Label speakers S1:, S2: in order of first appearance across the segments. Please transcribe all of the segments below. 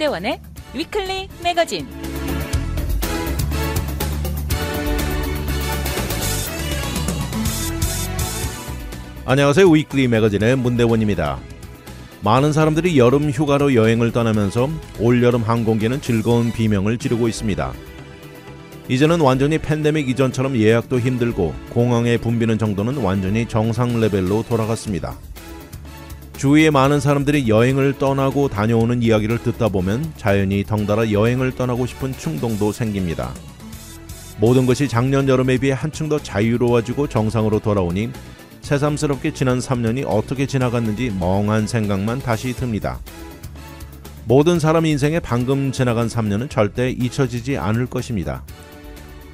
S1: 신대원의 위클리 매거진. 안녕하세요. 위클리 매거진의 문대원입니다. 많은 사람들이 여름 휴가로 여행을 떠나면서 올여름 항공기는 즐거운 비명을 지르고 있습니다. 이제는 완전히 팬데믹 이전처럼 예약도 힘들고 공항에 붐비는 정도는 완전히 정상 레벨로 돌아갔습니다. 주위에 많은 사람들이 여행을 떠나고 다녀오는 이야기를 듣다 보면 자연히 덩달아 여행을 떠나고 싶은 충동도 생깁니다. 모든 것이 작년 여름에 비해 한층 더 자유로워지고 정상으로 돌아오니 새삼스럽게 지난 3년이 어떻게 지나갔는지 멍한 생각만 다시 듭니다. 모든 사람 인생의 방금 지나간 3년은 절대 잊혀지지 않을 것입니다.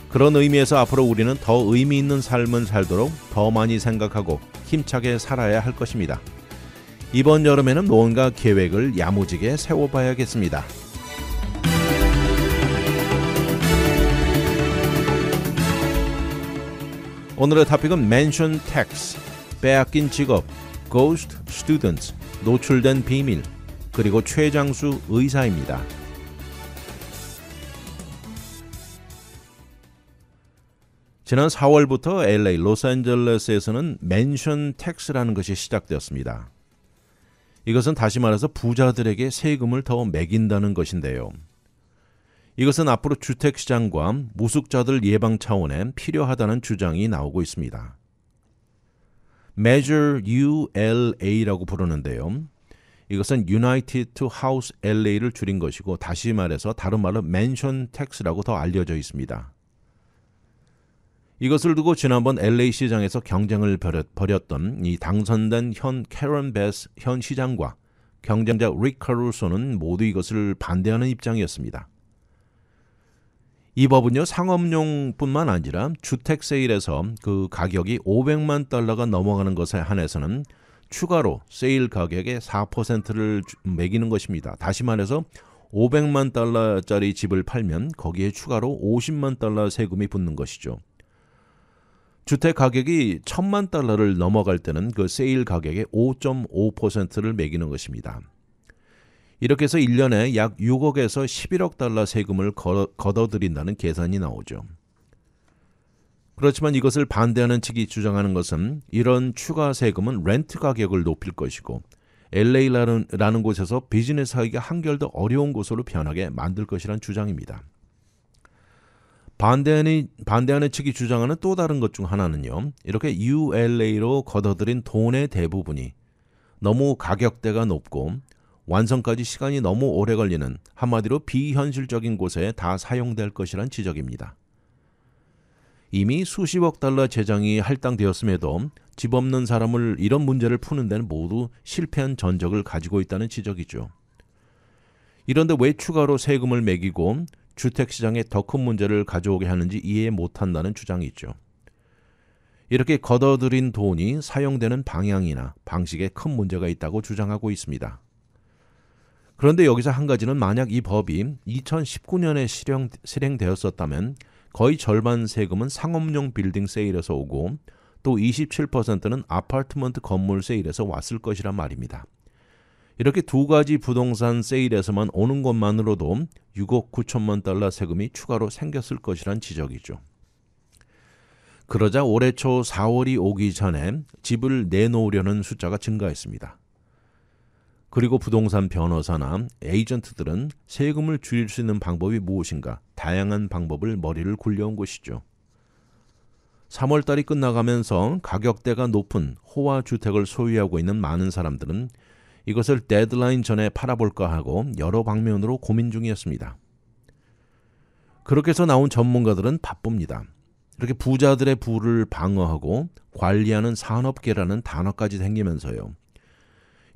S1: 그런 의미에서 앞으로 우리는 더 의미 있는 삶을 살도록 더 많이 생각하고 힘차게 살아야 할 것입니다. 이번 여름에는 뭔가 계획을 야무지게 세워봐야겠습니다. 오늘의 탑픽은 멘션 텍스, 빼앗긴 직업, ghost students, 노출된 비밀, 그리고 최장수 의사입니다. 지난 4월부터 LA 로스앤젤레스에서는 멘션 텍스라는 것이 시작되었습니다. 이것은 다시 말해서 부자들에게 세금을 더 매긴다는 것인데요. 이것은 앞으로 주택시장과 무숙자들 예방 차원에 필요하다는 주장이 나오고 있습니다. Measure ULA라고 부르는데요. 이것은 United to House LA를 줄인 것이고 다시 말해서 다른 말로 Mansion Tax라고 더 알려져 있습니다. 이것을 두고 지난번 LA 시장에서 경쟁을 벌였던 이 당선된 현 캐런 베스 현 시장과 경쟁자 리카루소는 모두 이것을 반대하는 입장이었습니다. 이 법은요 상업용뿐만 아니라 주택 세일에서 그 가격이 500만 달러가 넘어가는 것에 한해서는 추가로 세일 가격의 4%를 매기는 것입니다. 다시 말해서 500만 달러짜리 집을 팔면 거기에 추가로 50만 달러 세금이 붙는 것이죠. 주택 가격이 천만 달러를 넘어갈 때는 그 세일 가격의 5.5%를 매기는 것입니다. 이렇게 해서 1년에 약 6억에서 11억 달러 세금을 걷어들인다는 계산이 나오죠. 그렇지만 이것을 반대하는 측이 주장하는 것은 이런 추가 세금은 렌트 가격을 높일 것이고 LA라는 곳에서 비즈니스 하기가 한결 더 어려운 곳으로 변하게 만들 것이란 주장입니다. 반대하는 반대하는 측이 주장하는 또 다른 것 중 하나는요. 이렇게 ULA로 걷어들인 돈의 대부분이 너무 가격대가 높고 완성까지 시간이 너무 오래 걸리는 한마디로 비현실적인 곳에 다 사용될 것이란 지적입니다. 이미 수십억 달러 재정이 할당되었음에도 집 없는 사람을 이런 문제를 푸는 데는 모두 실패한 전적을 가지고 있다는 지적이죠. 이런데 왜 추가로 세금을 매기고 주택 시장에 더 큰 문제를 가져오게 하는지 이해 못한다는 주장이 있죠. 이렇게 걷어들인 돈이 사용되는 방향이나 방식에 큰 문제가 있다고 주장하고 있습니다. 그런데 여기서 한 가지는 만약 이 법이 2019년에 실행, 실행되었었다면 거의 절반 세금은 상업용 빌딩 세일에서 오고 또 27%는 아파트먼트 건물 세일에서 왔을 것이란 말입니다. 이렇게 두 가지 부동산 세일에서만 오는 것만으로도 6억 9천만 달러 세금이 추가로 생겼을 것이란 지적이죠. 그러자 올해 초 4월이 오기 전에 집을 내놓으려는 숫자가 증가했습니다. 그리고 부동산 변호사나 에이전트들은 세금을 줄일 수 있는 방법이 무엇인가 다양한 방법을 머리를 굴려온 것이죠. 3월달이 끝나가면서 가격대가 높은 호화 주택을 소유하고 있는 많은 사람들은 이것을 데드라인 전에 팔아볼까 하고 여러 방면으로 고민 중이었습니다. 그렇게 해서 나온 전문가들은 바쁩니다. 이렇게 부자들의 부를 방어하고 관리하는 산업계라는 단어까지 생기면서요.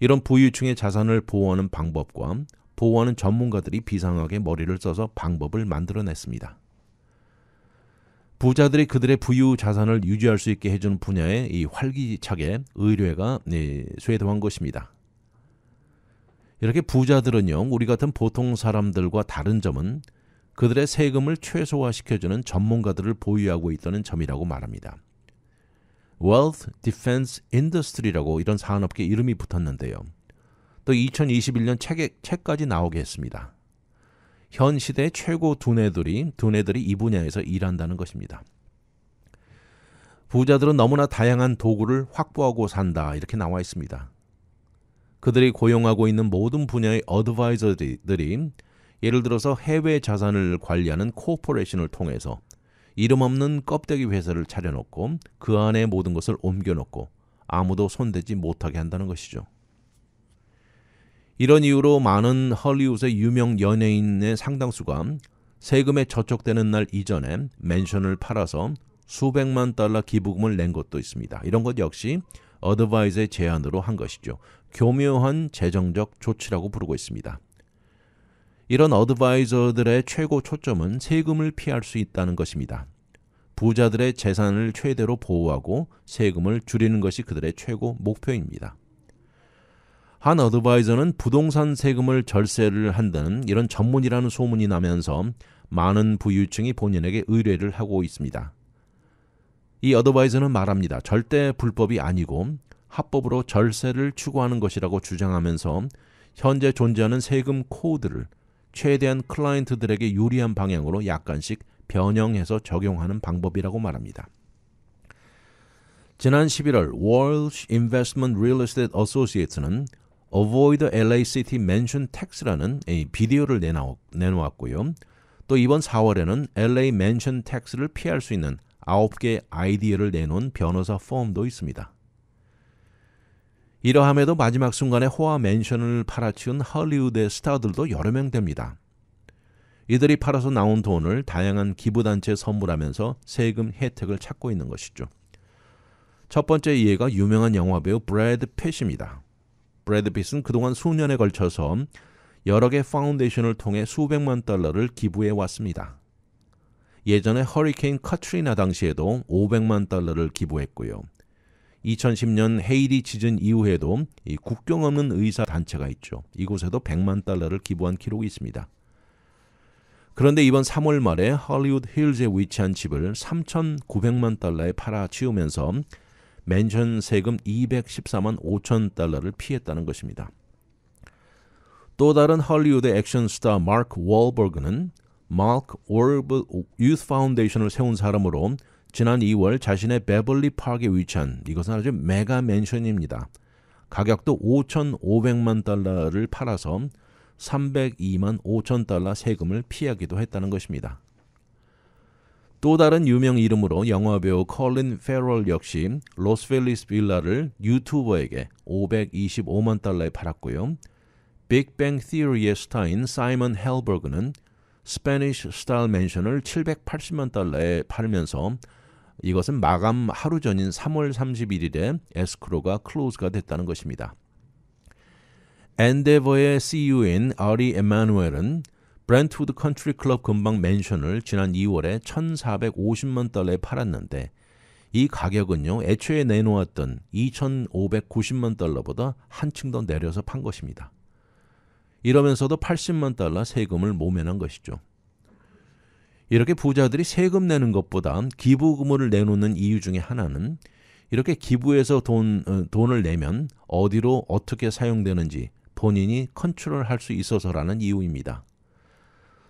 S1: 이런 부유층의 자산을 보호하는 방법과 보호하는 전문가들이 비상하게 머리를 써서 방법을 만들어냈습니다. 부자들이 그들의 부유 자산을 유지할 수 있게 해주는 분야에 이 활기차게 의뢰가 네, 쇄도한 것입니다. 이렇게 부자들은요, 우리 같은 보통 사람들과 다른 점은 그들의 세금을 최소화시켜주는 전문가들을 보유하고 있다는 점이라고 말합니다. Wealth Defense Industry라고 이런 산업계 이름이 붙었는데요. 또 2021년 책에, 책까지 나오게 했습니다. 현시대 최고 두뇌들이 두뇌들이 이 분야에서 일한다는 것입니다. 부자들은 너무나 다양한 도구를 확보하고 산다 이렇게 나와 있습니다. 그들이 고용하고 있는 모든 분야의 어드바이저들이 예를 들어서 해외 자산을 관리하는 코퍼레이션을 통해서 이름 없는 껍데기 회사를 차려놓고 그 안에 모든 것을 옮겨놓고 아무도 손대지 못하게 한다는 것이죠. 이런 이유로 많은 헐리우드의 유명 연예인의 상당수가 세금에 저촉되는 날 이전에 맨션을 팔아서 수백만 달러 기부금을 낸 것도 있습니다. 이런 것 역시 어드바이저의 제안으로 한 것이죠. 교묘한 재정적 조치라고 부르고 있습니다. 이런 어드바이저들의 최고 초점은 세금을 피할 수 있다는 것입니다. 부자들의 재산을 최대로 보호하고 세금을 줄이는 것이 그들의 최고 목표입니다. 한 어드바이저는 부동산 세금을 절세를 한다는 이런 전문이라는 소문이 나면서 많은 부유층이 본인에게 의뢰를 하고 있습니다. 이 어드바이저는 말합니다. 절대 불법이 아니고 합법으로 절세를 추구하는 것이라고 주장하면서 현재 존재하는 세금 코드를 최대한 클라이언트들에게 유리한 방향으로 약간씩 변형해서 적용하는 방법이라고 말합니다. 지난 11월 Walsh Investment Real Estate Associates는 Avoid LA City Mansion Tax라는 비디오를 내놓았고요. 또 이번 4월에는 LA Mansion Tax를 피할 수 있는 9개의 아이디어를 내놓은 변호사 펌도 있습니다. 이러함에도 마지막 순간에 호화 맨션을 팔아치운 헐리우드의 스타들도 여러 명 됩니다. 이들이 팔아서 나온 돈을 다양한 기부단체에 선물하면서 세금 혜택을 찾고 있는 것이죠. 첫 번째 이해가 유명한 영화배우 브래드 핏입니다. 브래드 핏은 그동안 수년에 걸쳐서 여러 개 파운데이션을 통해 수백만 달러를 기부해 왔습니다. 예전에 허리케인 카트리나 당시에도 500만 달러를 기부했고요. 2010년 헤이이 지진 이후에도 이 국경 없는 의사 단체가 있죠. 이곳에도 100만 달러를 기부한 기록이 있습니다. 그런데 이번 3월 말에 할리우드 힐즈에 위치한 집을 3,900만 달러에 팔아치우면서 맨션 세금 214만 5천 달러를 피했다는 것입니다. 또 다른 할리우드 액션 스타 마크 월버그는 마크 월브 유스 파운데이션을 세운 사람으로 지난 2월 자신의 베벌리 파크에 위치한 이것은 아주 메가 맨션입니다. 가격도 5,500만 달러를 팔아서 302만 5천 달러 세금을 피하기도 했다는 것입니다. 또 다른 유명 이름으로 영화배우 컬린 페럴 역시 로스펠리스 빌라를 유튜버에게 525만 달러에 팔았고요. 빅뱅 티어리의 스타인 사이먼 헬버그는 스페니쉬 스타일 맨션을 780만 달러에 팔면서 이것은 마감 하루 전인 3월 31일에 에스크로가 클로즈가 됐다는 것입니다. 엔데버의 CEO인 아리 에마누엘은 브랜트우드 컨트리 클럽 근방 맨션을 지난 2월에 1,450만 달러에 팔았는데 이 가격은요 애초에 내놓았던 2,590만 달러보다 한층 더 내려서 판 것입니다. 이러면서도 80만 달러 세금을 모면한 것이죠. 이렇게 부자들이 세금 내는 것보다 기부금을 내놓는 이유 중에 하나는 이렇게 기부해서 돈, 어, 돈을 내면 어디로 어떻게 사용되는지 본인이 컨트롤할 수 있어서라는 이유입니다.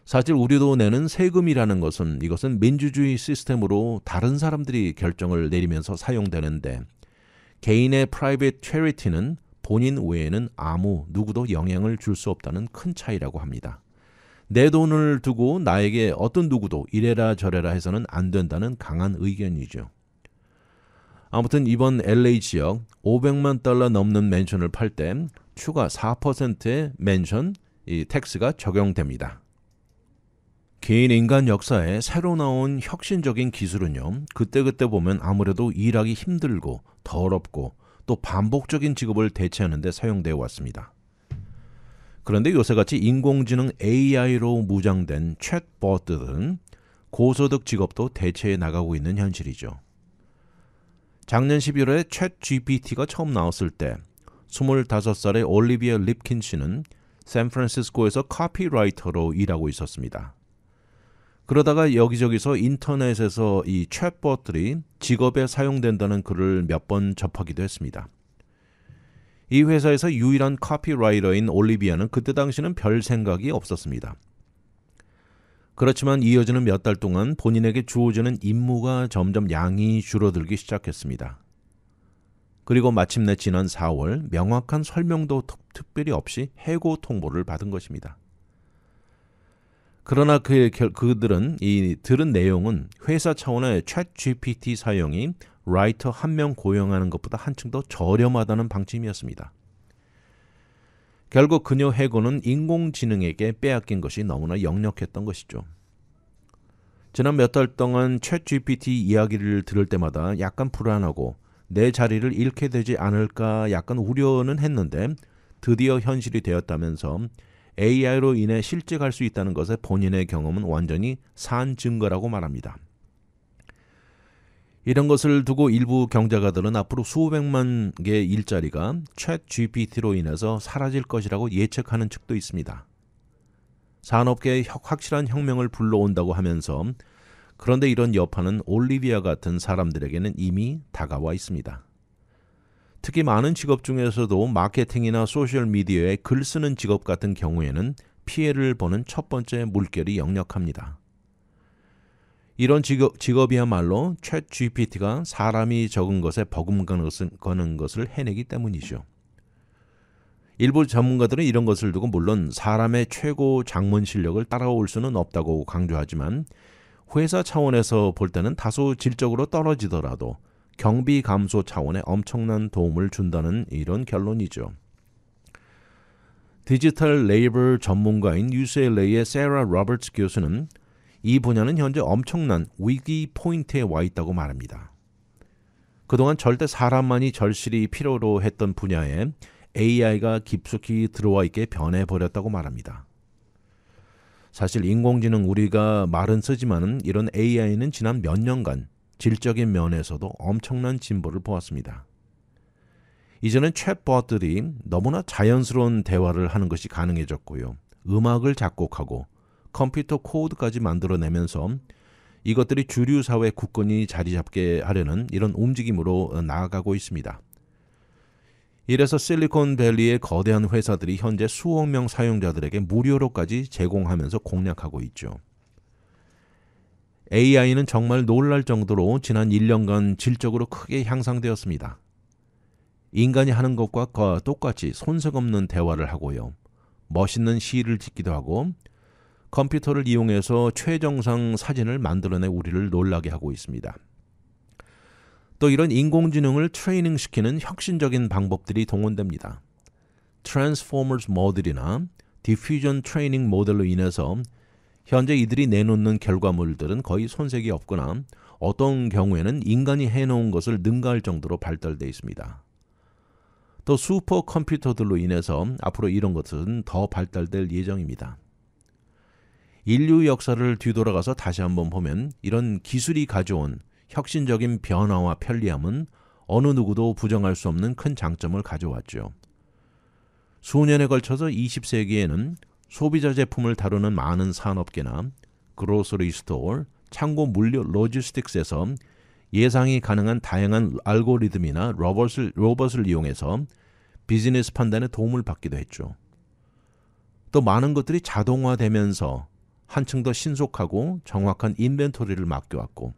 S1: 사실 우리도 내는 세금이라는 것은 이것은 민주주의 시스템으로 다른 사람들이 결정을 내리면서 사용되는데 개인의 프라이빗 체리티는 본인 외에는 아무 누구도 영향을 줄 수 없다는 큰 차이라고 합니다. 내 돈을 두고 나에게 어떤 누구도 이래라 저래라 해서는 안 된다는 강한 의견이죠. 아무튼 이번 LA 지역 500만 달러 넘는 맨션을 팔 때 추가 4%의 맨션 이 텍스가 적용됩니다. 개인 인간 역사에 새로 나온 혁신적인 기술은요. 그때그때 보면 아무래도 일하기 힘들고 더럽고 또 반복적인 직업을 대체하는 데 사용되어 왔습니다. 그런데 요새같이 인공지능 AI로 무장된 챗봇들은 고소득 직업도 대체해 나가고 있는 현실이죠. 작년 11월에 챗 GPT가 처음 나왔을 때 25살의 올리비아 립킨 씨는 샌프란시스코에서 카피라이터로 일하고 있었습니다. 그러다가 여기저기서 인터넷에서 이 챗봇들이 직업에 사용된다는 글을 몇 번 접하기도 했습니다. 이 회사에서 유일한 카피라이터인 올리비아는 그때 당시는 별 생각이 없었습니다. 그렇지만 이어지는 몇 달 동안 본인에게 주어지는 임무가 점점 양이 줄어들기 시작했습니다. 그리고 마침내 지난 4월 명확한 설명도 특별히 없이 해고 통보를 받은 것입니다. 그러나 그, 그들은 이 들은 내용은 회사 차원의 챗 GPT 사용이 라이터 한 명 고용하는 것보다 한층 더 저렴하다는 방침이었습니다. 결국 그녀 해고는 인공지능에게 빼앗긴 것이 너무나 역력했던 것이죠. 지난 몇 달 동안 챗 GPT 이야기를 들을 때마다 약간 불안하고 내 자리를 잃게 되지 않을까 약간 우려는 했는데 드디어 현실이 되었다면서 AI로 인해 실직할 수 있다는 것에 본인의 경험은 완전히 산 증거라고 말합니다. 이런 것을 두고 일부 경제가들은 앞으로 수백만 개의 일자리가 챗 GPT로 인해서 사라질 것이라고 예측하는 측도 있습니다. 산업계의 확실한 혁명을 불러온다고 하면서 그런데 이런 여파는 올리비아 같은 사람들에게는 이미 다가와 있습니다. 특히 많은 직업 중에서도 마케팅이나 소셜미디어에 글 쓰는 직업 같은 경우에는 피해를 보는 첫 번째 물결이 역력합니다. 이런 직업, 직업이야말로 챗 GPT가 사람이 적은 것에 버금가는 것을 해내기 때문이죠. 일부 전문가들은 이런 것을 두고 물론 사람의 최고 장문 실력을 따라올 수는 없다고 강조하지만 회사 차원에서 볼 때는 다소 질적으로 떨어지더라도 경비 감소 차원에 엄청난 도움을 준다는 이런 결론이죠. 디지털 레이블 전문가인 UCLA의 세라 로버츠 교수는 이 분야는 현재 엄청난 위기 포인트에 와 있다고 말합니다. 그동안 절대 사람만이 절실히 필요로 했던 분야에 AI가 깊숙이 들어와 있게 변해버렸다고 말합니다. 사실 인공지능 우리가 말은 쓰지만 이런 AI는 지난 몇 년간 질적인 면에서도 엄청난 진보를 보았습니다. 이제는 챗봇들이 너무나 자연스러운 대화를 하는 것이 가능해졌고요. 음악을 작곡하고 컴퓨터 코드까지 만들어내면서 이것들이 주류 사회 국권이 자리 잡게 하려는 이런 움직임으로 나아가고 있습니다. 이래서 실리콘밸리의 거대한 회사들이 현재 수억 명 사용자들에게 무료로까지 제공하면서 공략하고 있죠. AI는 정말 놀랄 정도로 지난 1년간 질적으로 크게 향상되었습니다. 인간이 하는 것과 똑같이 손색 없는 대화를 하고요. 멋있는 시를 짓기도 하고 컴퓨터를 이용해서 최정상 사진을 만들어내 우리를 놀라게 하고 있습니다. 또 이런 인공지능을 트레이닝시키는 혁신적인 방법들이 동원됩니다. 트랜스포머스 모델이나 디퓨전 트레이닝 모델로 인해서 현재 이들이 내놓는 결과물들은 거의 손색이 없거나 어떤 경우에는 인간이 해놓은 것을 능가할 정도로 발달돼 있습니다. 또 슈퍼 컴퓨터들로 인해서 앞으로 이런 것은 더 발달될 예정입니다. 인류 역사를 뒤돌아가서 다시 한번 보면 이런 기술이 가져온 혁신적인 변화와 편리함은 어느 누구도 부정할 수 없는 큰 장점을 가져왔죠. 수년에 걸쳐서 20세기에는 소비자 제품을 다루는 많은 산업계나 그로서리 스토어, 창고 물류 로지스틱스에서 예상이 가능한 다양한 알고리즘이나 로봇을, 로봇을 이용해서 비즈니스 판단에 도움을 받기도 했죠. 또 많은 것들이 자동화되면서 한층 더 신속하고 정확한 인벤토리를 맡겨왔고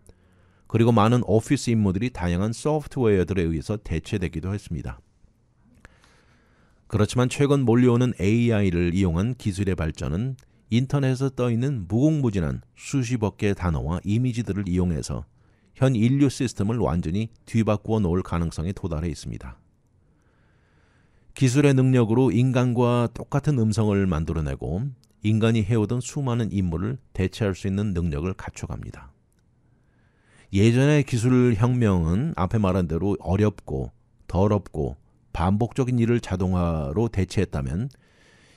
S1: 그리고 많은 오피스 임무들이 다양한 소프트웨어들에 의해서 대체되기도 했습니다. 그렇지만 최근 몰려오는 AI를 이용한 기술의 발전은 인터넷에서 떠있는 무궁무진한 수십억 개의 단어와 이미지들을 이용해서 현 인류 시스템을 완전히 뒤바꾸어 놓을 가능성에 도달해 있습니다. 기술의 능력으로 인간과 똑같은 음성을 만들어내고 인간이 해오던 수많은 임무를 대체할 수 있는 능력을 갖춰갑니다. 예전의 기술 혁명은 앞에 말한 대로 어렵고 더럽고 반복적인 일을 자동화로 대체했다면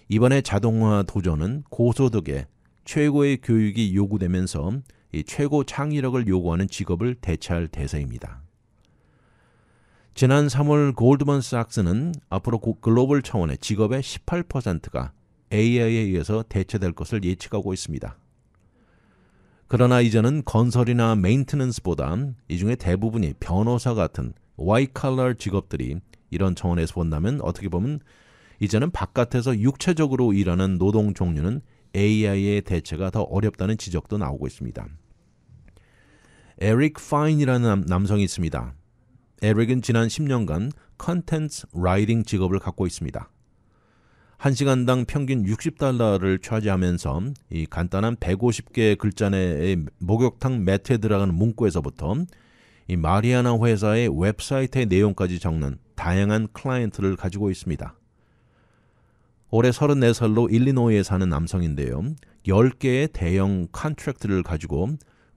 S1: 이번에 자동화 도전은 고소득에 최고의 교육이 요구되면서 최고 창의력을 요구하는 직업을 대체할 대세입니다. 지난 3월 골드만삭스는 앞으로 글로벌 차원의 직업의 18%가 AI에 의해서 대체될 것을 예측하고 있습니다. 그러나 이제는 건설이나 메인트넌스보다 이 중에 대부분이 변호사 같은 와이칼럴 직업들이 이런 차원에서 본다면 어떻게 보면 이제는 바깥에서 육체적으로 일하는 노동 종류는 AI의 대체가 더 어렵다는 지적도 나오고 있습니다. 에릭 파인이라는 남성이 있습니다. 에릭은 지난 10년간 컨텐츠 라이딩 직업을 갖고 있습니다. 1시간당 평균 60달러를 차지하면서 이 간단한 150개의 글자의 내 목욕탕 매트에 들어가는 문구에서부터 이 마리아나 회사의 웹사이트의 내용까지 적는 다양한 클라이언트를 가지고 있습니다. 올해 34살로 일리노이에 사는 남성인데요. 10개의 대형 컨트랙트를 가지고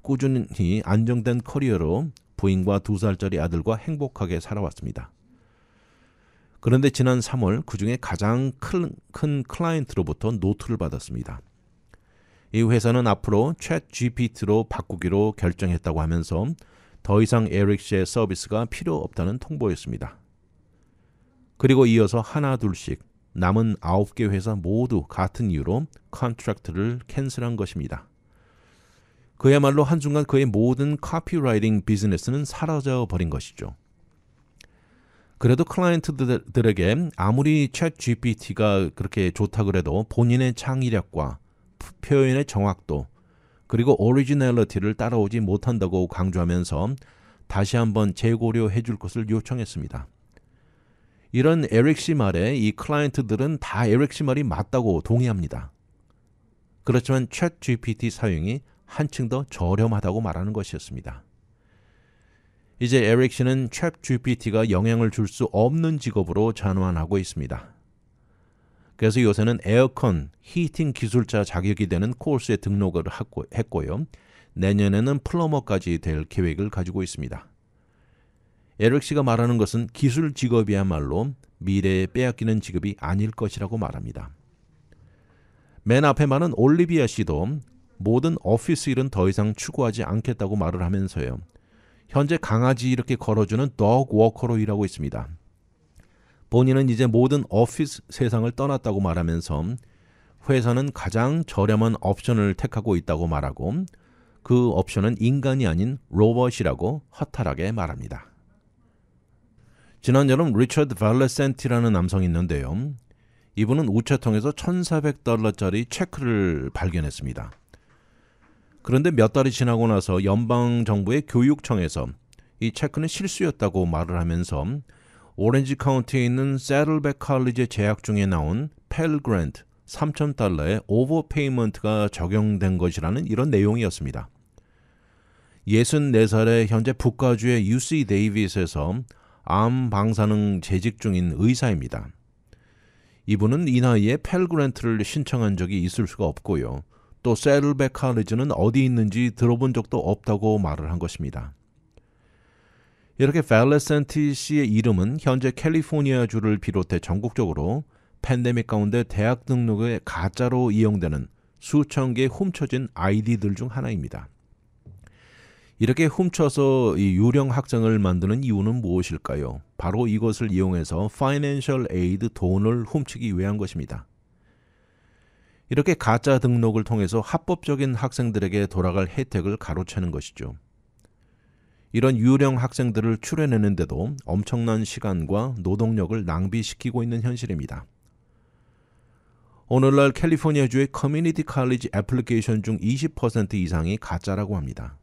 S1: 꾸준히 안정된 커리어로 부인과 2살짜리 아들과 행복하게 살아왔습니다. 그런데 지난 3월 그 중에 가장 큰, 큰 클라이언트로부터 노트를 받았습니다. 이 회사는 앞으로 챗 GPT로 바꾸기로 결정했다고 하면서 더 이상 에릭 씨의 서비스가 필요 없다는 통보였습니다. 그리고 이어서 하나 둘씩 남은 9개 회사 모두 같은 이유로 컨트랙트를 캔슬한 것입니다. 그야말로 한순간 그의 모든 카피라이팅 비즈니스는 사라져 버린 것이죠. 그래도 클라이언트들에게 아무리 챗 GPT가 그렇게 좋다 그래도 본인의 창의력과 표현의 정확도 그리고 오리지널리티를 따라오지 못한다고 강조하면서 다시 한번 재고려해 줄 것을 요청했습니다. 이런 에릭 씨 말에 이 클라이언트들은 다 에릭 씨 말이 맞다고 동의합니다. 그렇지만 챗 GPT 사용이 한층 더 저렴하다고 말하는 것이었습니다. 이제 에릭 씨는 챗 GPT가 영향을 줄 수 없는 직업으로 전환하고 있습니다. 그래서 요새는 에어컨 히팅 기술자 자격이 되는 코스에 등록을 했고요. 내년에는 플러머까지 될 계획을 가지고 있습니다. 에릭 씨가 말하는 것은 기술 직업이야말로 미래에 빼앗기는 직업이 아닐 것이라고 말합니다. 맨 앞에 말은 올리비아 씨도 모든 오피스 일은 더 이상 추구하지 않겠다고 말을 하면서요. 현재 강아지 이렇게 걸어주는 dog walker로 일하고 있습니다. 본인은 이제 모든 오피스 세상을 떠났다고 말하면서 회사는 가장 저렴한 옵션을 택하고 있다고 말하고 그 옵션은 인간이 아닌 로봇이라고 허탈하게 말합니다. 지난 여름 리처드 발레센티라는 남성이 있는데요. 이분은 우체통에서 1,400달러짜리 체크를 발견했습니다. 그런데 몇 달이 지나고 나서 연방 정부의 교육청에서 이 체크는 실수였다고 말을 하면서 오렌지 카운티에 있는 세들백 칼리제 제약 중에 나온 펠 그랜트 3천 달러의 오버페이먼트가 적용된 것이라는 이런 내용이었습니다. 64살의 현재 북가주의 UC 데이비스에서 암 방사능 재직 중인 의사입니다. 이분은 이 나이에 펠그랜트를 신청한 적이 있을 수가 없고요. 또 셀베 칼리지는 어디 있는지 들어본 적도 없다고 말을 한 것입니다. 이렇게 벨레센티 씨의 이름은 현재 캘리포니아주를 비롯해 전국적으로 팬데믹 가운데 대학 등록에 가짜로 이용되는 수천 개 훔쳐진 아이디들 중 하나입니다. 이렇게 훔쳐서 이 유령 학생을 만드는 이유는 무엇일까요? 바로 이것을 이용해서 파이낸셜 에이드 돈을 훔치기 위한 것입니다. 이렇게 가짜 등록을 통해서 합법적인 학생들에게 돌아갈 혜택을 가로채는 것이죠. 이런 유령 학생들을 출해내는데도 엄청난 시간과 노동력을 낭비시키고 있는 현실입니다. 오늘날 캘리포니아주의 커뮤니티 칼리지 애플리케이션 중 20% 이상이 가짜라고 합니다.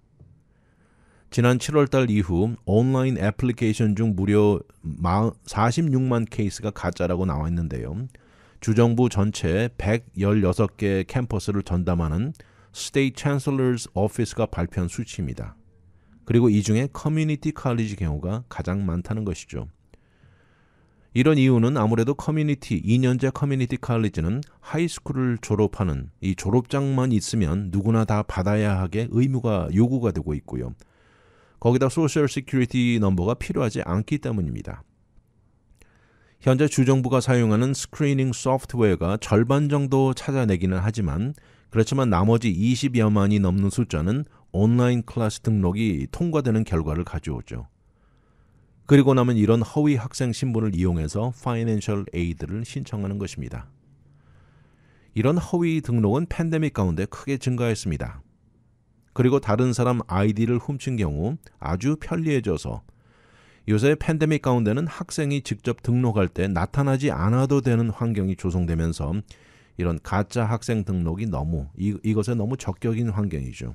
S1: 지난 7월달 이후 온라인 애플리케이션 중 무려 46만 케이스가 가짜라고 나와 있는데요. 주정부 전체 1 1 6개 캠퍼스를 전담하는 State Chancellor's Office가 발표한 수치입니다. 그리고 이 중에 커뮤니티 칼리지 경우가 가장 많다는 것이죠. 이런 이유는 아무래도 커뮤니티, 2년제 커뮤니티 칼리지는 하이스쿨을 졸업하는 이 졸업장만 있으면 누구나 다 받아야 하게 의무가 요구가 되고 있고요. 거기다 소셜 시큐리티 넘버가 필요하지 않기 때문입니다. 현재 주정부가 사용하는 스크리닝 소프트웨어가 절반 정도 찾아내기는 하지만 그렇지만 나머지 20여만이 넘는 숫자는 온라인 클래스 등록이 통과되는 결과를 가져오죠. 그리고 나면 이런 허위 학생 신분을 이용해서 파이낸셜 에이드를 신청하는 것입니다. 이런 허위 등록은 팬데믹 가운데 크게 증가했습니다. 그리고 다른 사람 아이디를 훔친 경우 아주 편리해져서 요새 팬데믹 가운데는 학생이 직접 등록할 때 나타나지 않아도 되는 환경이 조성되면서 이런 가짜 학생 등록이 너무 이, 이것에 너무 적격인 환경이죠.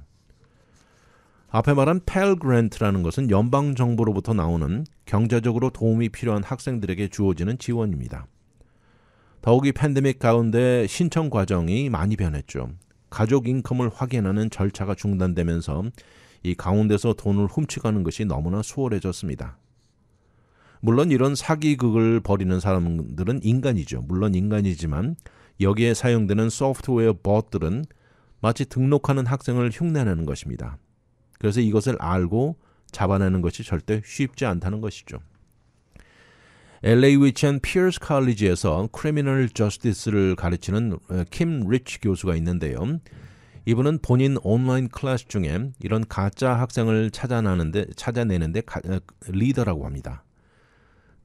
S1: 앞에 말한 펠 그랜트라는 것은 연방 정부로부터 나오는 경제적으로 도움이 필요한 학생들에게 주어지는 지원입니다. 더욱이 팬데믹 가운데 신청 과정이 많이 변했죠. 가족 인컴을 확인하는 절차가 중단되면서 이 가운데서 돈을 훔치가는 것이 너무나 수월해졌습니다. 물론 이런 사기극을 벌이는 사람들은 인간이죠. 물론 인간이지만 여기에 사용되는 소프트웨어 버들은 마치 등록하는 학생을 흉내내는 것입니다. 그래서 이것을 알고 잡아내는 것이 절대 쉽지 않다는 것이죠. LA 위치한 피어스 칼리지에서 크리미널 저스티스를 가르치는 어, 킴 리치 교수가 있는데요. 이분은 본인 온라인 클래스 중에 이런 가짜 학생을 찾아내는데, 찾아내는데 어, 리더라고 합니다.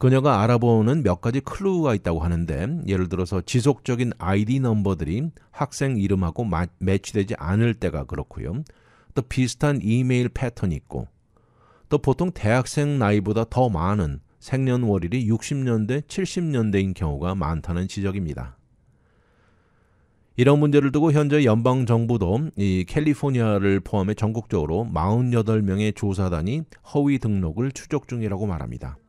S1: 그녀가 알아보는 몇 가지 클루가 있다고 하는데 예를 들어서 지속적인 아이디 넘버들이 학생 이름하고 마, 매치되지 않을 때가 그렇고요. 또 비슷한 이메일 패턴이 있고 또 보통 대학생 나이보다 더 많은 생년월일이 60년대, 70년대인 경우가 많다는 지적입니다. 이런 문제를 두고 현재 연방 정부도 이 캘리포니아를 포함해 전국적으로 48명의 조사단이 허위 등록을 추적 중이라고 말합니다.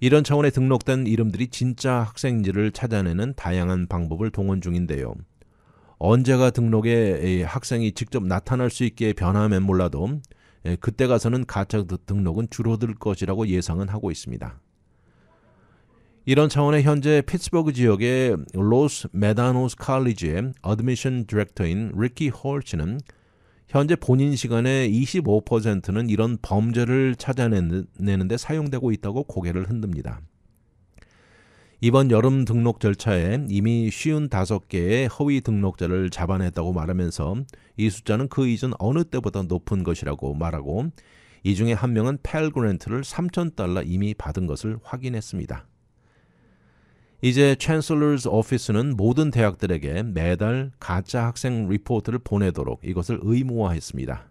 S1: 이런 차원에 등록된 이름들이 진짜 학생인지를 찾아내는 다양한 방법을 동원 중인데요. 언제가 등록에 학생이 직접 나타날 수 있게 변하면 몰라도 그때 가서는 가짜 등록은 줄어들 것이라고 예상은 하고 있습니다. 이런 차원의 현재 피츠버그 지역의 로스 메다노스 칼리지의 어드미션 디렉터인 리키 홀츠는 현재 본인 시간의 25%는 이런 범죄를 찾아내는데 사용되고 있다고 고개를 흔듭니다. 이번 여름 등록 절차에 이미 55개의 허위 등록자를 잡아냈다고 말하면서 이 숫자는 그 이전 어느 때보다 높은 것이라고 말하고 이 중에 한 명은 펠그랜트를 3 0달러 이미 받은 것을 확인했습니다. 이제 Chancellor's Office는 모든 대학들에게 매달 가짜 학생 리포트를 보내도록 이것을 의무화했습니다.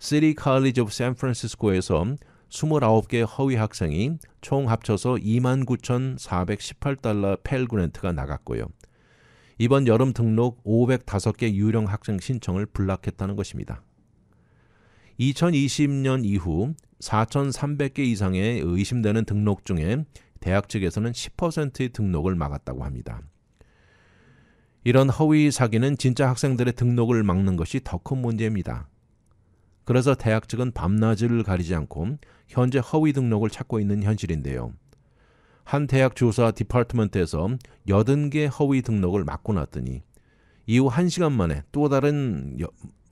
S1: City College of San Francisco에서 29개 허위 학생이 총 합쳐서 29,418달러 펠그랜트가 나갔고요. 이번 여름 등록 505개 유령 학생 신청을 불락했다는 것입니다. 2020년 이후 4,300개 이상의 의심되는 등록 중에 대학 측에서는 10%의 등록을 막았다고 합니다. 이런 허위 사기는 진짜 학생들의 등록을 막는 것이 더 큰 문제입니다. 그래서 대학 측은 밤낮을 가리지 않고 현재 허위 등록을 찾고 있는 현실인데요. 한 대학 조사 디파트먼트에서 80개 허위 등록을 막고 났더니 이후 1시간 만에 또 다른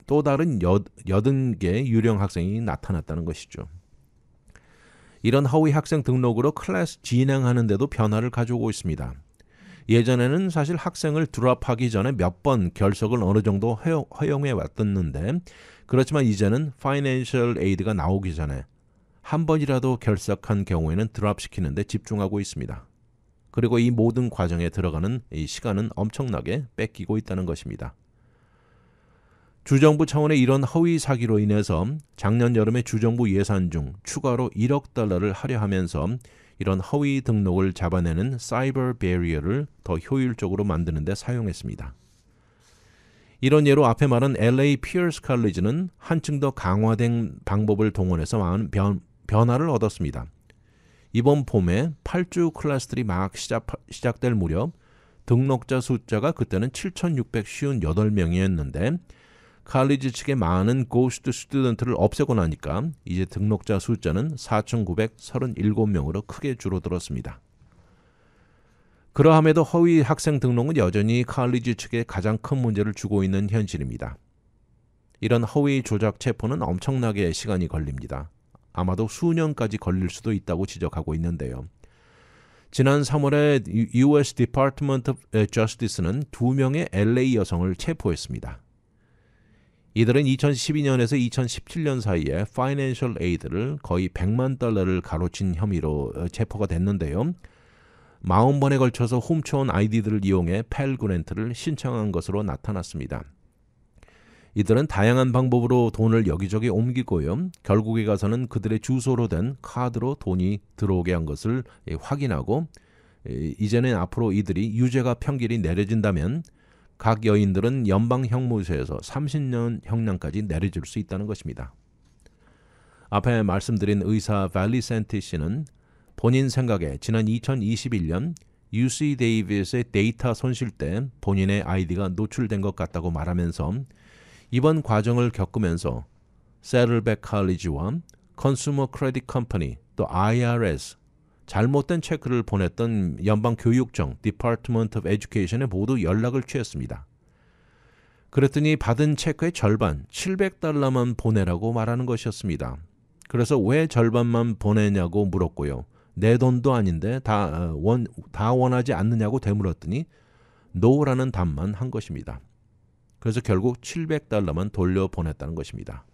S1: 또 다른 80개 유령 학생이 나타났다는 것이죠. 이런 허위 학생 등록으로 클래스 진행하는데도 변화를 가져오고 있습니다. 예전에는 사실 학생을 드랍하기 전에 몇 번 결석을 어느 정도 허용해 왔었는데 그렇지만 이제는 파이낸셜 에이드가 나오기 전에 한 번이라도 결석한 경우에는 드랍시키는데 집중하고 있습니다. 그리고 이 모든 과정에 들어가는 이 시간은 엄청나게 뺏기고 있다는 것입니다. 주정부 차원의 이런 허위 사기로 인해서 작년 여름에 주정부 예산 중 추가로 1억 달러를 하려하면서 이런 허위 등록을 잡아내는 사이버 베리어를 더 효율적으로 만드는 데 사용했습니다. 이런 예로 앞에 말한 LA 피어스 칼리지는 한층 더 강화된 방법을 동원해서 많은 변, 변화를 얻었습니다. 이번 봄에 8주 클래스들이 막 시작, 시작될 무렵 등록자 숫자가 그때는 7,658명이었는데 칼리지 측의 많은 고스트 스튜던트를 없애고 나니까 이제 등록자 숫자는 4,937명으로 크게 줄어들었습니다. 그러함에도 허위 학생 등록은 여전히 칼리지 측에 가장 큰 문제를 주고 있는 현실입니다. 이런 허위 조작 체포는 엄청나게 시간이 걸립니다. 아마도 수년까지 걸릴 수도 있다고 지적하고 있는데요. 지난 3월에 US Department of Justice는 두 명의 LA 여성을 체포했습니다. 이들은 2012년에서 2017년 사이에 파이낸셜 에이드를 거의 100만 달러를 가로친 혐의로 어, 체포가 됐는데요. 40번에 걸쳐서 훔쳐온 아이디들을 이용해 펠 그랜트를 신청한 것으로 나타났습니다. 이들은 다양한 방법으로 돈을 여기저기 옮기고요. 결국에 가서는 그들의 주소로 된 카드로 돈이 들어오게 한 것을 예, 확인하고 이제는 앞으로 이들이 유죄가 평결이 내려진다면 각 여인들은 연방 형무소에서 30년 형량까지 내려줄 수 있다는 것입니다. 앞에 말씀드린 의사 발리센티 씨는 본인 생각에 지난 2021년 UC 데이비스의 데이터 손실 때 본인의 아이디가 노출된 것 같다고 말하면서 이번 과정을 겪으면서 세를백 칼리지와 컨슈머 크레딧 컴퍼니 또 IRS 잘못된 체크를 보냈던 연방 교육청 Department of Education에 모두 연락을 취했습니다. 그랬더니 받은 체크의 절반 700달러만 보내라고 말하는 것이었습니다. 그래서 왜 절반만 보내냐고 물었고요. 내 돈도 아닌데 다, 어, 원, 다 원하지 않느냐고 되물었더니 노라는 답만 한 것입니다. 그래서 결국 700달러만 돌려보냈다는 것입니다.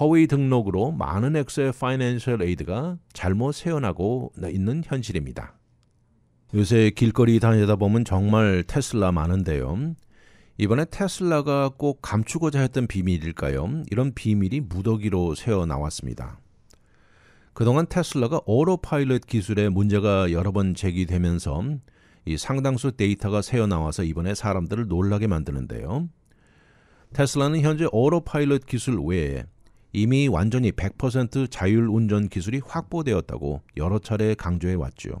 S1: 허위 등록으로 많은 액수의 파이낸셜 에이드가 잘못 세워나고 있는 현실입니다. 요새 길거리 다니다 보면 정말 테슬라 많은데요. 이번에 테슬라가 꼭 감추고자 했던 비밀일까요? 이런 비밀이 무더기로 새어 나왔습니다. 그동안 테슬라가 오로파일럿 기술에 문제가 여러 번 제기되면서 이 상당수 데이터가 새어 나와서 이번에 사람들을 놀라게 만드는데요. 테슬라는 현재 오로파일럿 기술 외에 이미 완전히 100% 자율 운전 기술이 확보되었다고 여러 차례 강조해 왔지요.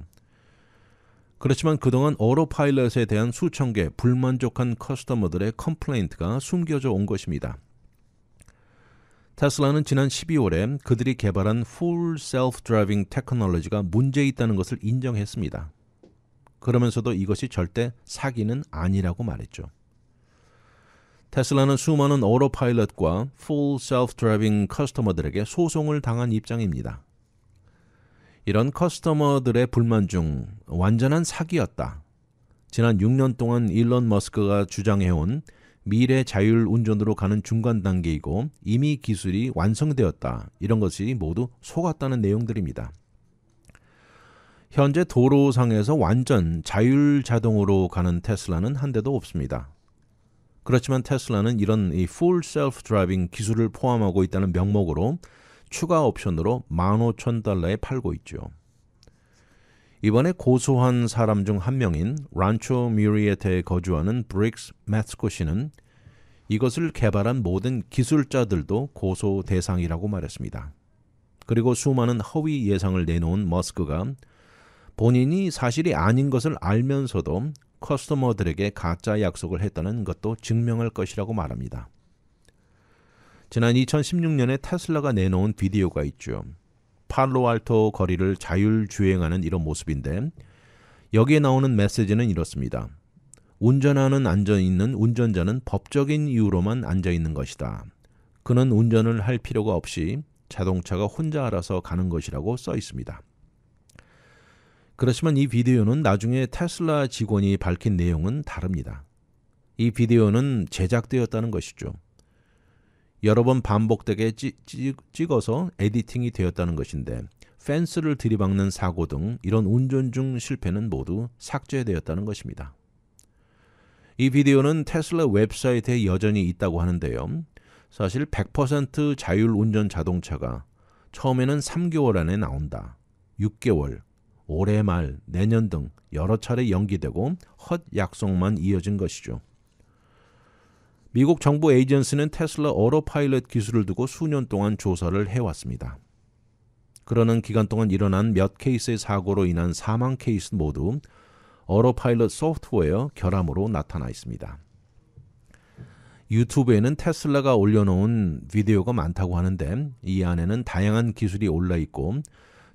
S1: 그렇지만 그동안 어로 파일럿에 대한 수천 개 불만족한 커스터머들의 컴플레인트가 숨겨져 온 것입니다. 테슬라는 지난 12월에 그들이 개발한 Full Self Driving 테크놀로지가 문제 있다는 것을 인정했습니다. 그러면서도 이것이 절대 사기는 아니라고 말했죠. 테슬라는 수많은 오토파일럿과 풀 셀프 드라이빙 커스터머들에게 소송을 당한 입장입니다. 이런 커스터머들의 불만 중 완전한 사기였다. 지난 6년 동안 일론 머스크가 주장해온 미래 자율 운전으로 가는 중간 단계이고 이미 기술이 완성되었다. 이런 것이 모두 속았다는 내용들입니다. 현재 도로상에서 완전 자율 자동으로 가는 테슬라는 한 대도 없습니다. 그렇지만 테슬라는 이런 이 full self driving 기술을 포함하고 있다는 명목으로 추가 옵션으로 15,000달러에 팔고 있죠. 이번에 고소한 사람 중 한 명인 란초 뮤리에테에 거주하는 브릭스 매스코 씨는 이것을 개발한 모든 기술자들도 고소 대상이라고 말했습니다. 그리고 수많은 허위 예상을 내놓은 머스크가 본인이 사실이 아닌 것을 알면서도 커스터머들에게 가짜 약속을 했다는 것도 증명할 것이라고 말합니다. 지난 2016년에 테슬라가 내놓은 비디오가 있죠. 팔로알토 거리를 자율주행하는 이런 모습인데 여기에 나오는 메시지는 이렇습니다. 운전하는 앉아있는 운전자는 법적인 이유로만 앉아있는 것이다. 그는 운전을 할 필요가 없이 자동차가 혼자 알아서 가는 것이라고 써 있습니다. 그렇지만 이 비디오는 나중에 테슬라 직원이 밝힌 내용은 다릅니다. 이 비디오는 제작되었다는 것이죠. 여러 번 반복되게 찌, 찌, 찍어서 에디팅이 되었다는 것인데 펜스를 들이박는 사고 등 이런 운전 중 실패는 모두 삭제되었다는 것입니다. 이 비디오는 테슬라 웹사이트에 여전히 있다고 하는데요. 사실 100% 자율 운전 자동차가 처음에는 3개월 안에 나온다. 6개월, 올해 말, 내년 등 여러 차례 연기되고 헛 약속만 이어진 것이죠. 미국 정부 에이전스는 테슬라 어로파일럿 기술을 두고 수년 동안 조사를 해왔습니다. 그러는 기간 동안 일어난 몇 케이스의 사고로 인한 사망 케이스 모두 어로파일럿 소프트웨어 결함으로 나타나 있습니다. 유튜브에는 테슬라가 올려놓은 비디오가 많다고 하는데 이 안에는 다양한 기술이 올라 있고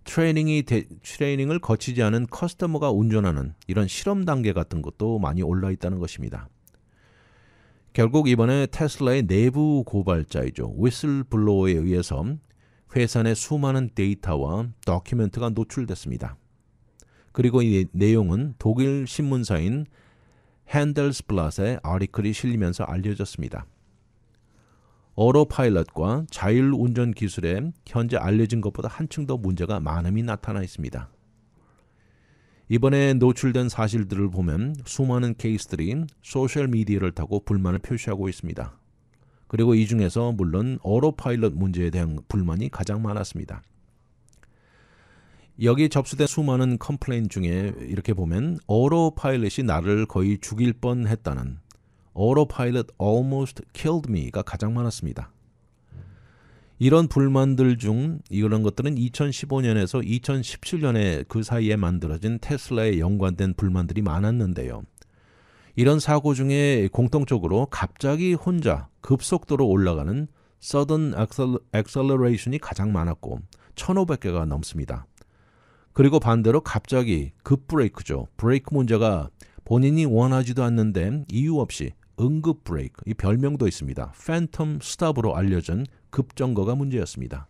S1: 트레이닝이 데, 트레이닝을 거치지 않은 커스터머가 운전하는 이런 실험 단계 같은 것도 많이 올라 있다는 것입니다. 결국 이번에 테슬라의 내부 고발자이죠. 웨슬블로어에 의해서 회사 내 수많은 데이터와 도큐멘트가 노출됐습니다. 그리고 이 내용은 독일 신문사인 핸들스플러스의 아리클이 실리면서 알려졌습니다. 어로 파일럿과 자율 운전 기술에 현재 알려진 것보다 한층 더 문제가 많음이 나타나 있습니다. 이번에 노출된 사실들을 보면 수많은 케이스들이 소셜미디어를 타고 불만을 표시하고 있습니다. 그리고 이 중에서 물론 어로 파일럿 문제에 대한 불만이 가장 많았습니다. 여기 접수된 수많은 컴플레인 중에 이렇게 보면 어로 파일럿이 나를 거의 죽일 뻔 했다는 autopilot almost killed me가 가장 많았습니다. 이런 불만들 중 이런 것들은 2015년에서 2017년에 그 사이에 만들어진 테슬라에 연관된 불만들이 많았는데요. 이런 사고 중에 공통적으로 갑자기 혼자 급속도로 올라가는 sudden acceleration이 가장 많았고 1500개가 넘습니다. 그리고 반대로 갑자기 급브레이크죠. 브레이크 문제가 본인이 원하지도 않는데 이유 없이 응급 브레이크, 이 별명도 있습니다. 팬텀 스탑으로 알려진 급정거가 문제였습니다.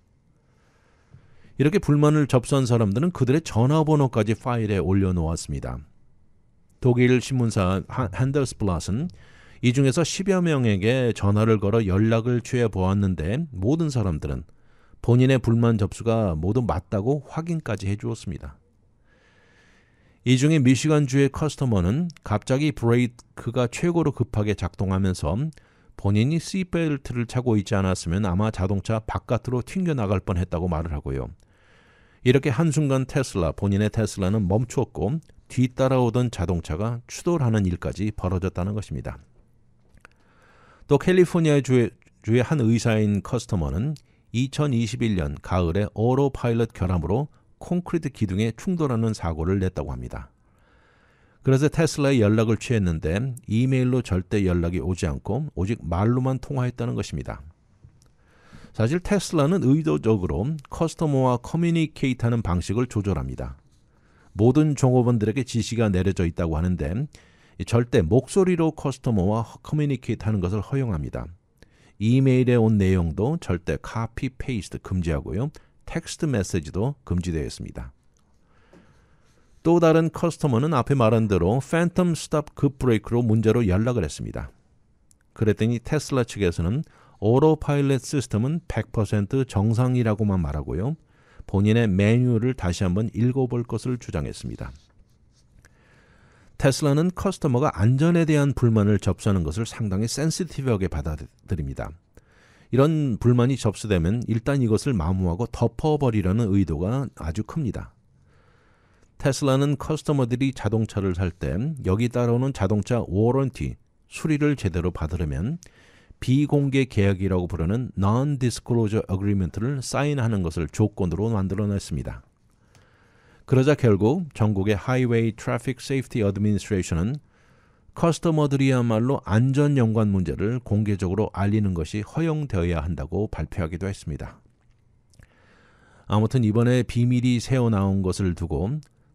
S1: 이렇게 불만을 접수한 사람들은 그들의 전화번호까지 파일에 올려놓았습니다. 독일 신문사 핸델스플라스는이 중에서 10여 명에게 전화를 걸어 연락을 취해 보았는데 모든 사람들은 본인의 불만 접수가 모두 맞다고 확인까지 해주었습니다. 이 중에 미시간주의 커스터머는 갑자기 브레이크가 최고로 급하게 작동하면서 본인이 시벨트를 차고 있지 않았으면 아마 자동차 바깥으로 튕겨나갈 뻔했다고 말을 하고요. 이렇게 한순간 테슬라, 본인의 테슬라는 멈추었고 뒤따라오던 자동차가 추돌하는 일까지 벌어졌다는 것입니다. 또 캘리포니아 주의, 주의 한 의사인 커스터머는 2021년 가을에 오로파일럿 결함으로 콘크리트 기둥에 충돌하는 사고를 냈다고 합니다. 그래서 테슬라에 연락을 취했는데 이메일로 절대 연락이 오지 않고 오직 말로만 통화했다는 것입니다. 사실 테슬라는 의도적으로 커스터머와 커뮤니케이트하는 방식을 조절합니다. 모든 종업원들에게 지시가 내려져 있다고 하는데 절대 목소리로 커스터머와 커뮤니케이트하는 것을 허용합니다. 이메일에 온 내용도 절대 카피 페이스트 금지하고요. 텍스트 메시지도 금지되어 있습니다. 또 다른 커스터머는 앞에 말한 대로 팬텀 스탑 급 브레이크로 문제로 연락을 했습니다. 그랬더니 테슬라 측에서는 오로 파일럿 시스템은 100% 정상이라고만 말하고요. 본인의 매뉴얼을 다시 한번 읽어볼 것을 주장했습니다. 테슬라는 커스터머가 안전에 대한 불만을 접수하는 것을 상당히 센시티브하게 받아들입니다. 이런 불만이 접수되면 일단 이것을 마무하고 덮어버리려는 의도가 아주 큽니다. 테슬라는 커스터머들이 자동차를 살 때 여기 따라오는 자동차 워런티, 수리를 제대로 받으려면 비공개 계약이라고 부르는 Non-Disclosure Agreement를 사인하는 것을 조건으로 만들어냈습니다. 그러자 결국 전국의 하이웨이 트래픽 세이프티 어드미니스트레이션은 커스터머들이야말로 안전 연관 문제를 공개적으로 알리는 것이 허용되어야 한다고 발표하기도 했습니다. 아무튼 이번에 비밀이 새어 나온 것을 두고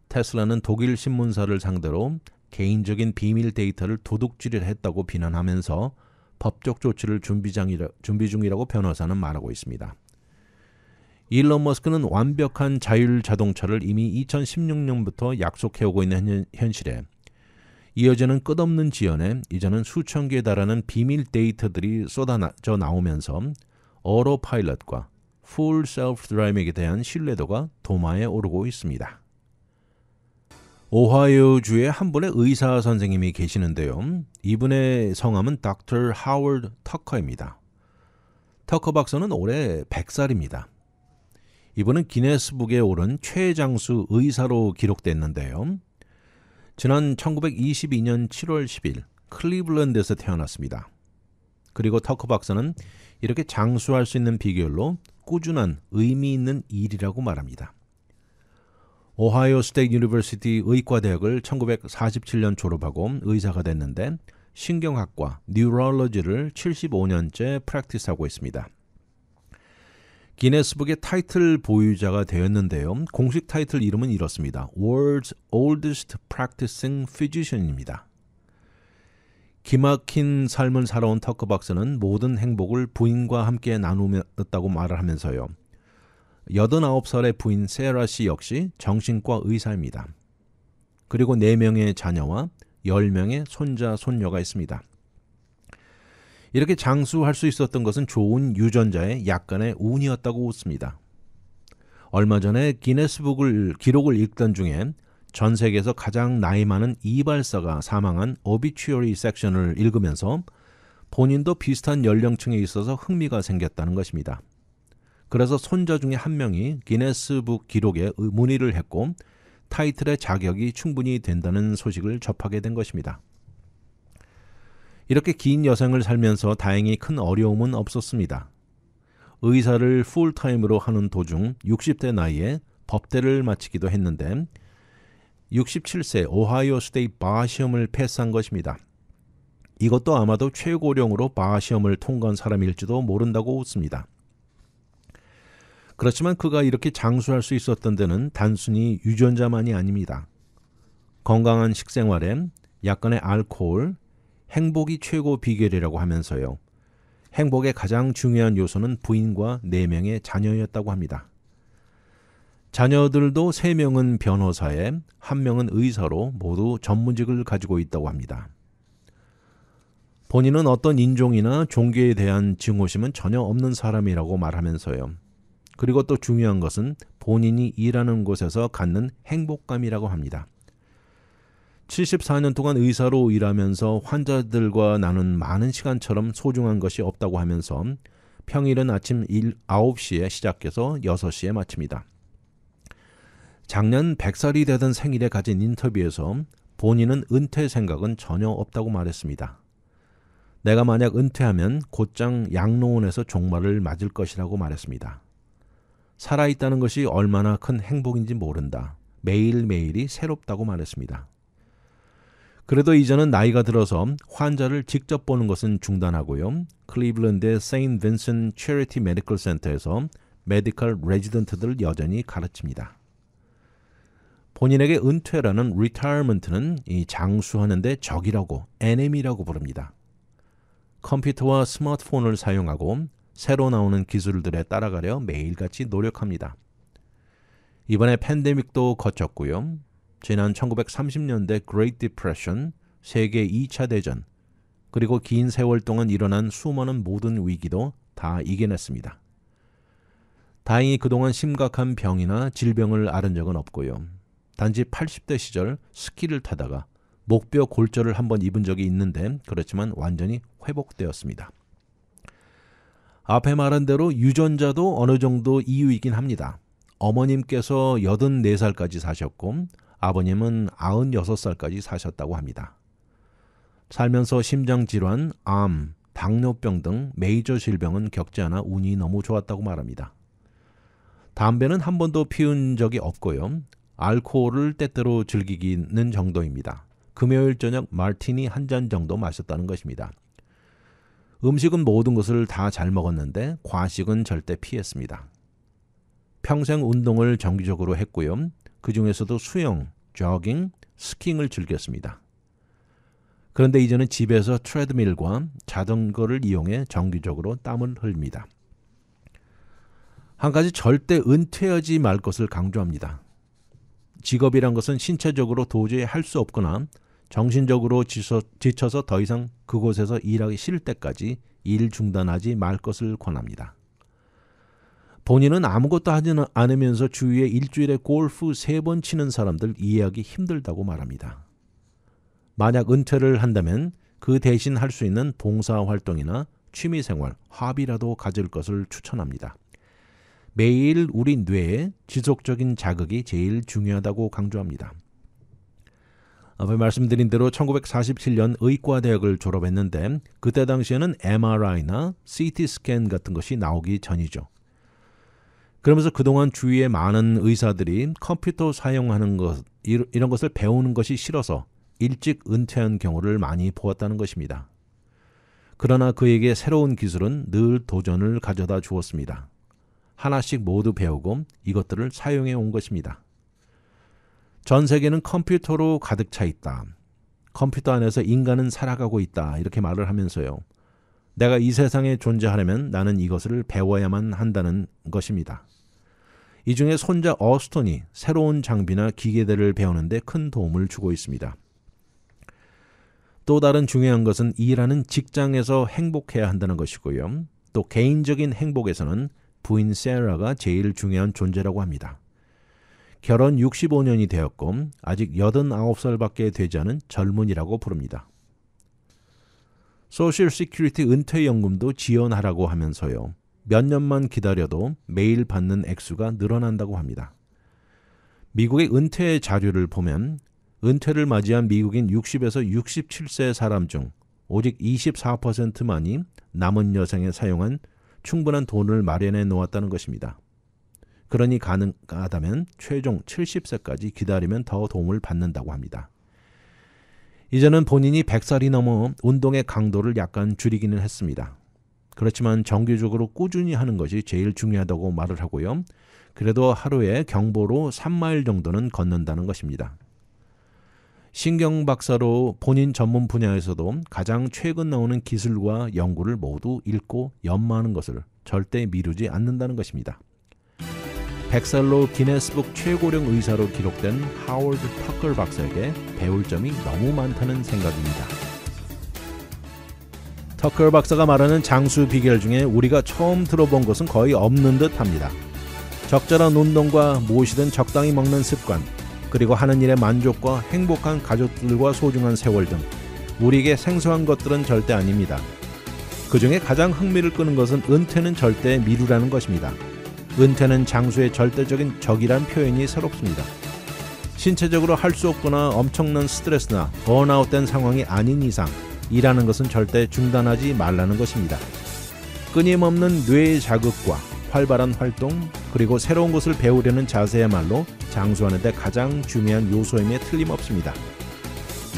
S1: 테슬라는 독일 신문사를 상대로 개인적인 비밀 데이터를 도둑질을 했다고 비난하면서 법적 조치를 준비 중이라고 변호사는 말하고 있습니다. 일론 머스크는 완벽한 자율 자동차를 이미 2016년부터 약속해오고 있는 현실에 이어지는 끝없는 지연에 이제는 수천 개에 달하는 비밀 데이터들이 쏟아져 나오면서 어로 파일럿과 풀 셀프 드라이빙에 대한 신뢰도가 도마에 오르고 있습니다. 오하이오주에 한 분의 의사 선생님이 계시는데요. 이분의 성함은 닥터 하워드 터커입니다. 터커 박사는 올해 100살입니다. 이분은 기네스북에 오른 최장수 의사로 기록됐는데요. 지난 1922년 7월 10일 클리블랜드에서 태어났습니다. 그리고 터커 박사는 이렇게 장수할 수 있는 비결로 꾸준한 의미 있는 일이라고 말합니다. 오하이오 스테이트 유니버시티 의과대학을 1947년 졸업하고 의사가 됐는데 신경학과 뉴럴러지를 75년째 프랙티스하고 있습니다. 기네스북의 타이틀 보유자가 되었는데요. 공식 타이틀 이름은 이렇습니다. World's Oldest Practicing Physician입니다. 기막힌 삶을 살아온 터크 박사는 모든 행복을 부인과 함께 나누었다고 말을 하면서요. 89살의 부인 세라 씨 역시 정신과 의사입니다. 그리고 4명의 자녀와 10명의 손자, 손녀가 있습니다. 이렇게 장수할 수 있었던 것은 좋은 유전자의 약간의 운이었다고 웃습니다. 얼마 전에 기네스북을 기록을 읽던 중에 전 세계에서 가장 나이 많은 이발사가 사망한 어비추어리 섹션을 읽으면서 본인도 비슷한 연령층에 있어서 흥미가 생겼다는 것입니다. 그래서 손자 중에 한 명이 기네스북 기록에 문의를 했고 타이틀의 자격이 충분히 된다는 소식을 접하게 된 것입니다. 이렇게 긴 여생을 살면서 다행히 큰 어려움은 없었습니다. 의사를 풀타임으로 하는 도중 60대 나이에 법대를 마치기도 했는데 67세 오하이오 스테이 바 시험을 패스한 것입니다. 이것도 아마도 최고령으로 바 시험을 통과한 사람일지도 모른다고 웃습니다. 그렇지만 그가 이렇게 장수할 수 있었던 데는 단순히 유전자만이 아닙니다. 건강한 식생활에 약간의 알코올, 행복이 최고 비결이라고 하면서요. 행복의 가장 중요한 요소는 부인과 4명의 자녀였다고 합니다. 자녀들도 3명은 변호사에, 1명은 의사로 모두 전문직을 가지고 있다고 합니다. 본인은 어떤 인종이나 종교에 대한 증오심은 전혀 없는 사람이라고 말하면서요. 그리고 또 중요한 것은 본인이 일하는 곳에서 갖는 행복감이라고 합니다. 74년 동안 의사로 일하면서 환자들과 나눈 많은 시간처럼 소중한 것이 없다고 하면서 평일은 아침 1, 9시에 시작해서 6시에 마칩니다. 작년 100살이 되던 생일에 가진 인터뷰에서 본인은 은퇴 생각은 전혀 없다고 말했습니다. 내가 만약 은퇴하면 곧장 양로원에서 종말을 맞을 것이라고 말했습니다. 살아있다는 것이 얼마나 큰 행복인지 모른다. 매일매일이 새롭다고 말했습니다. 그래도 이전은 나이가 들어서 환자를 직접 보는 것은 중단하고요. 클리블랜드의 세인 빈슨 체리티 메디컬 센터에서 메디컬 레지던트들을 여전히 가르칩니다. 본인에게 은퇴라는 리타이먼트는이 장수하는데 적이라고 e n 미라고 부릅니다. 컴퓨터와 스마트폰을 사용하고 새로 나오는 기술들에 따라가려 매일같이 노력합니다. 이번에 팬데믹도 거쳤고요. 지난 1930년대 Great Depression, 세계 2차 대전, 그리고 긴 세월 동안 일어난 수많은 모든 위기도 다 이겨냈습니다. 다행히 그동안 심각한 병이나 질병을 앓은 적은 없고요. 단지 80대 시절 스키를 타다가 목뼈 골절을 한번 입은 적이 있는데 그렇지만 완전히 회복되었습니다. 앞에 말한 대로 유전자도 어느 정도 이유이긴 합니다. 어머님께서 84살까지 사셨고 아버님은 96살까지 사셨다고 합니다. 살면서 심장질환, 암, 당뇨병 등 메이저 질병은 겪지 않아 운이 너무 좋았다고 말합니다. 담배는 한 번도 피운 적이 없고요. 알코올을 때때로 즐기기는 정도입니다. 금요일 저녁 말티니 한 잔 정도 마셨다는 것입니다. 음식은 모든 것을 다 잘 먹었는데 과식은 절대 피했습니다. 평생 운동을 정기적으로 했고요. 그 중에서도 수영, 조깅, 스킹을 즐겼습니다. 그런데 이제는 집에서 트레드밀과 자전거를 이용해 정기적으로 땀을 흘립니다. 한 가지 절대 은퇴하지 말 것을 강조합니다. 직업이란 것은 신체적으로 도저히 할 수 없거나 정신적으로 지쳐서 더 이상 그곳에서 일하기 싫을 때까지 일 중단하지 말 것을 권합니다. 본인은 아무것도 하지 는 않으면서 주위에 일주일에 골프 세 번 치는 사람들 이해하기 힘들다고 말합니다. 만약 은퇴를 한다면 그 대신 할 수 있는 봉사활동이나 취미생활, 합의라도 가질 것을 추천합니다. 매일 우리 뇌에 지속적인 자극이 제일 중요하다고 강조합니다. 앞에 말씀드린 대로 1947년 의과대학을 졸업했는데 그때 당시에는 MRI나 CT 스캔 같은 것이 나오기 전이죠. 그러면서 그동안 주위에 많은 의사들이 컴퓨터 사용하는 것, 이런 것을 배우는 것이 싫어서 일찍 은퇴한 경우를 많이 보았다는 것입니다. 그러나 그에게 새로운 기술은 늘 도전을 가져다 주었습니다. 하나씩 모두 배우고 이것들을 사용해 온 것입니다. 전 세계는 컴퓨터로 가득 차 있다. 컴퓨터 안에서 인간은 살아가고 있다. 이렇게 말을 하면서요. 내가 이 세상에 존재하려면 나는 이것을 배워야만 한다는 것입니다. 이 중에 손자 어스톤이 새로운 장비나 기계들을 배우는데 큰 도움을 주고 있습니다. 또 다른 중요한 것은 일하는 직장에서 행복해야 한다는 것이고요. 또 개인적인 행복에서는 부인 세라가 제일 중요한 존재라고 합니다. 결혼 65년이 되었고 아직 89살밖에 되지 않은 젊은이라고 부릅니다. 소셜 시큐리티 은퇴연금도 지원하라고 하면서요. 몇 년만 기다려도 매일 받는 액수가 늘어난다고 합니다. 미국의 은퇴 자료를 보면 은퇴를 맞이한 미국인 60에서 67세 사람 중 오직 24%만이 남은 여생에 사용한 충분한 돈을 마련해 놓았다는 것입니다. 그러니 가능하다면 최종 70세까지 기다리면 더 도움을 받는다고 합니다. 이제는 본인이 100살이 넘어 운동의 강도를 약간 줄이기는 했습니다. 그렇지만 정기적으로 꾸준히 하는 것이 제일 중요하다고 말을 하고요. 그래도 하루에 경보로 3마일 정도는 걷는다는 것입니다. 신경 박사로 본인 전문 분야에서도 가장 최근 나오는 기술과 연구를 모두 읽고 연마하는 것을 절대 미루지 않는다는 것입니다. 백살로 기네스북 최고령 의사로 기록된 하월드 터클 박사에게 배울 점이 너무 많다는 생각입니다. 터클 박사가 말하는 장수 비결 중에 우리가 처음 들어본 것은 거의 없는 듯 합니다. 적절한 운동과 무엇이든 적당히 먹는 습관, 그리고 하는 일의 만족과 행복한 가족들과 소중한 세월 등 우리에게 생소한 것들은 절대 아닙니다. 그 중에 가장 흥미를 끄는 것은 은퇴는 절대 미루라는 것입니다. 은퇴는 장수의 절대적인 적이란 표현이 새롭습니다. 신체적으로 할 수 없거나 엄청난 스트레스나 번아웃된 상황이 아닌 이상 일하는 것은 절대 중단하지 말라는 것입니다. 끊임없는 뇌의 자극과 활발한 활동 그리고 새로운 것을 배우려는 자세야말로 장수하는 데 가장 중요한 요소임에 틀림없습니다.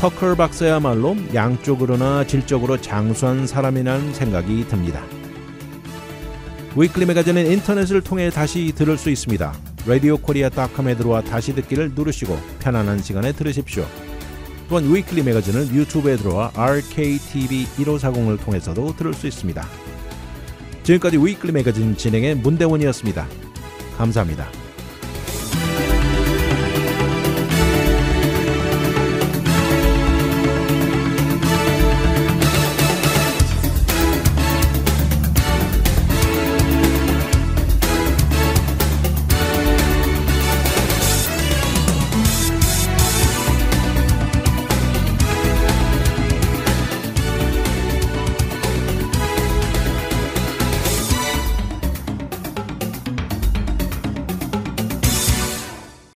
S1: 터클 박사야말로 양쪽으로나 질적으로 장수한 사람이라는 생각이 듭니다. 위클리 매거진은 인터넷을 통해 다시 들을 수 있습니다. 라디오 코리아닷컴에 들어와 다시 듣기를 누르시고 편안한 시간에 들으십시오. 또한 위클리 매거진을 유튜브에 들어와 RKTV 1540을 통해서도 들을 수 있습니다. 지금까지 위클리 매거진 진행의 문대원이었습니다. 감사합니다.